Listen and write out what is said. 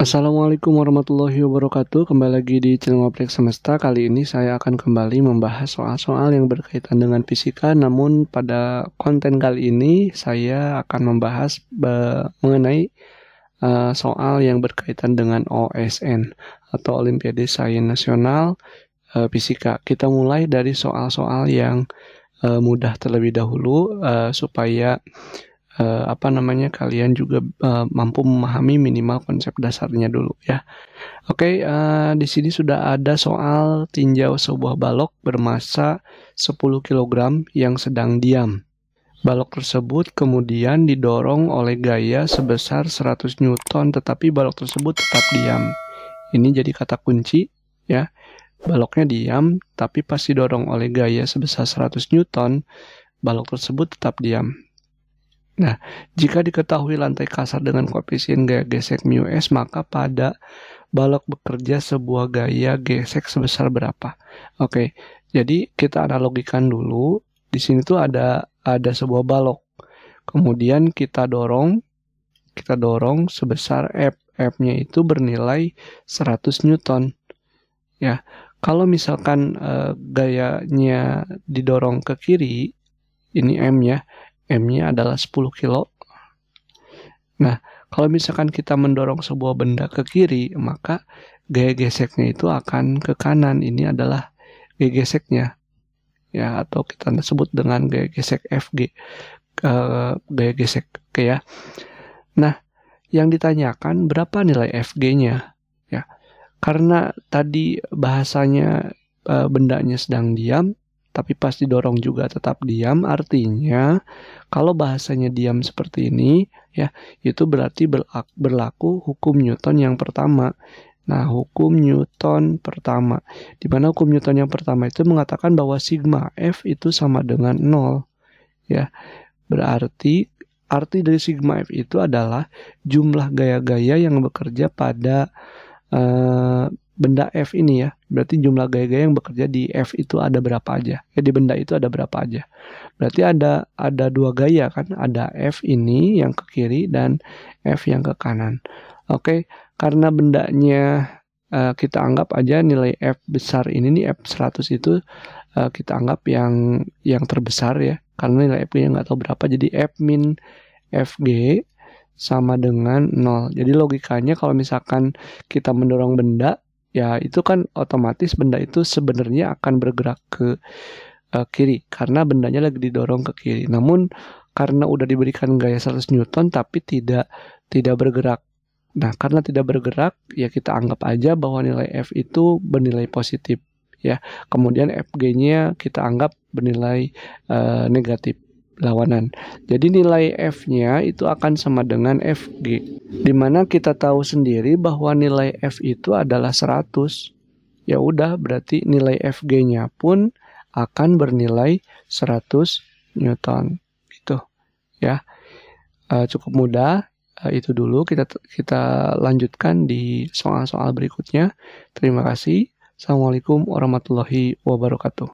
Assalamualaikum warahmatullahi wabarakatuh Kembali lagi di channel Ngoprek Semesta Kali ini saya akan kembali membahas soal-soal yang berkaitan dengan fisika Namun pada konten kali ini saya akan membahas mengenai eh, soal yang berkaitan dengan OSN Atau Olimpiade Sains Nasional eh, Fisika Kita mulai dari soal-soal yang eh, mudah terlebih dahulu Supaya uh, apa namanya kalian juga uh, mampu memahami minimal konsep dasarnya dulu ya. Oke, uh, di sini sudah ada soal tinjau sebuah balok bermassa 10 kg yang sedang diam. Balok tersebut kemudian didorong oleh gaya sebesar 100 Newton tetapi balok tersebut tetap diam. Ini jadi kata kunci ya. Baloknya diam tapi pasti dorong oleh gaya sebesar 100 Newton, balok tersebut tetap diam. Nah, jika diketahui lantai kasar dengan koefisien gaya gesek mu s, maka pada balok bekerja sebuah gaya gesek sebesar berapa? Oke, jadi kita analogikan dulu. Di sini tuh ada ada sebuah balok. Kemudian kita dorong, kita dorong sebesar F. F-nya itu bernilai 100 Newton. Ya, kalau misalkan e, gayanya didorong ke kiri, ini M ya, M-nya adalah 10 kilo. Nah, kalau misalkan kita mendorong sebuah benda ke kiri, maka gaya geseknya itu akan ke kanan. Ini adalah gaya geseknya. Ya, atau kita sebut dengan gaya gesek FG. Uh, eh, gaya gesek, oke ya. Nah, yang ditanyakan berapa nilai FG-nya? Ya. Karena tadi bahasanya uh, bendanya sedang diam, tapi pas didorong juga tetap diam artinya kalau bahasanya diam seperti ini ya itu berarti berlaku hukum Newton yang pertama Nah, hukum Newton pertama, di mana hukum Newton yang pertama itu mengatakan bahwa sigma F itu sama dengan nol, Ya. Berarti arti dari sigma F itu adalah jumlah gaya-gaya yang bekerja pada uh, benda F ini ya. Berarti jumlah gaya-gaya yang bekerja di F itu ada berapa aja? Ya di benda itu ada berapa aja? Berarti ada ada dua gaya kan? Ada F ini yang ke kiri dan F yang ke kanan. Oke, karena bendanya uh, kita anggap aja nilai F besar ini nih F 100 itu uh, kita anggap yang yang terbesar ya. Karena nilai F-nya nggak tahu berapa jadi F min FG sama dengan 0. Jadi logikanya kalau misalkan kita mendorong benda ya itu kan otomatis benda itu sebenarnya akan bergerak ke uh, kiri karena bendanya lagi didorong ke kiri. Namun karena udah diberikan gaya 100 newton tapi tidak tidak bergerak. Nah, karena tidak bergerak, ya kita anggap aja bahwa nilai F itu bernilai positif ya. Kemudian FG-nya kita anggap bernilai uh, negatif lawanan. Jadi nilai F-nya itu akan sama dengan FG. Dimana kita tahu sendiri bahwa nilai F itu adalah 100. Ya udah berarti nilai FG-nya pun akan bernilai 100 Newton. Gitu ya. Uh, cukup mudah. Uh, itu dulu kita kita lanjutkan di soal-soal berikutnya. Terima kasih. Assalamualaikum warahmatullahi wabarakatuh.